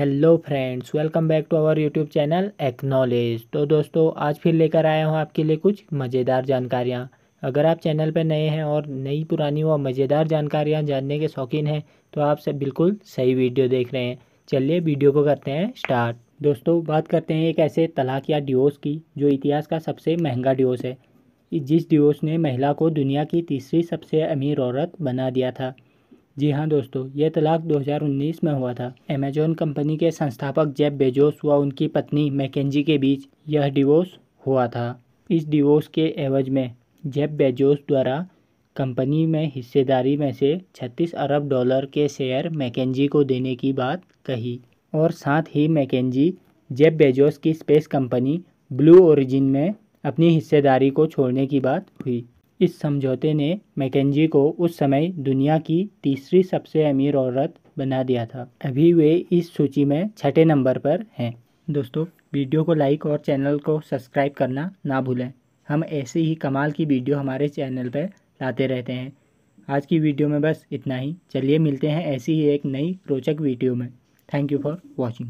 hello friends welcome back to our YouTube channel acknowledge तो दोस्तों आज फिर लेकर आया हूँ आपके लिए कुछ मज़ेदार जानकारियाँ अगर आप चैनल पर नए हैं और नई पुरानी व मज़ेदार जानकारियाँ जानने के शौकीन हैं तो आप सब बिल्कुल सही वीडियो देख रहे हैं चलिए वीडियो को करते हैं स्टार्ट दोस्तों बात करते हैं एक ऐसे तलाक या डिवोर्स की जो इतिहास का सबसे महंगा डिवोर्स है जिस डिवोर्स ने महिला को दुनिया की तीसरी सबसे अमीर औरत बना दिया था जी हाँ दोस्तों यह तलाक 2019 में हुआ था अमेजोन कंपनी के संस्थापक जेब बेजोस व उनकी पत्नी मैकेजी के बीच यह डिवोर्स हुआ था इस डिवोर्स के एवज में जेब बेजोस द्वारा कंपनी में हिस्सेदारी में से 36 अरब डॉलर के शेयर मैकेजी को देने की बात कही और साथ ही मैकेजी जेब बेजोस की स्पेस कंपनी ब्लू ओरिजिन में अपनी हिस्सेदारी को छोड़ने की बात हुई इस समझौते ने मैकेजी को उस समय दुनिया की तीसरी सबसे अमीर औरत बना दिया था अभी वे इस सूची में छठे नंबर पर हैं दोस्तों वीडियो को लाइक और चैनल को सब्सक्राइब करना ना भूलें हम ऐसे ही कमाल की वीडियो हमारे चैनल पर लाते रहते हैं आज की वीडियो में बस इतना ही चलिए मिलते हैं ऐसी ही एक नई रोचक वीडियो में थैंक यू फॉर वॉचिंग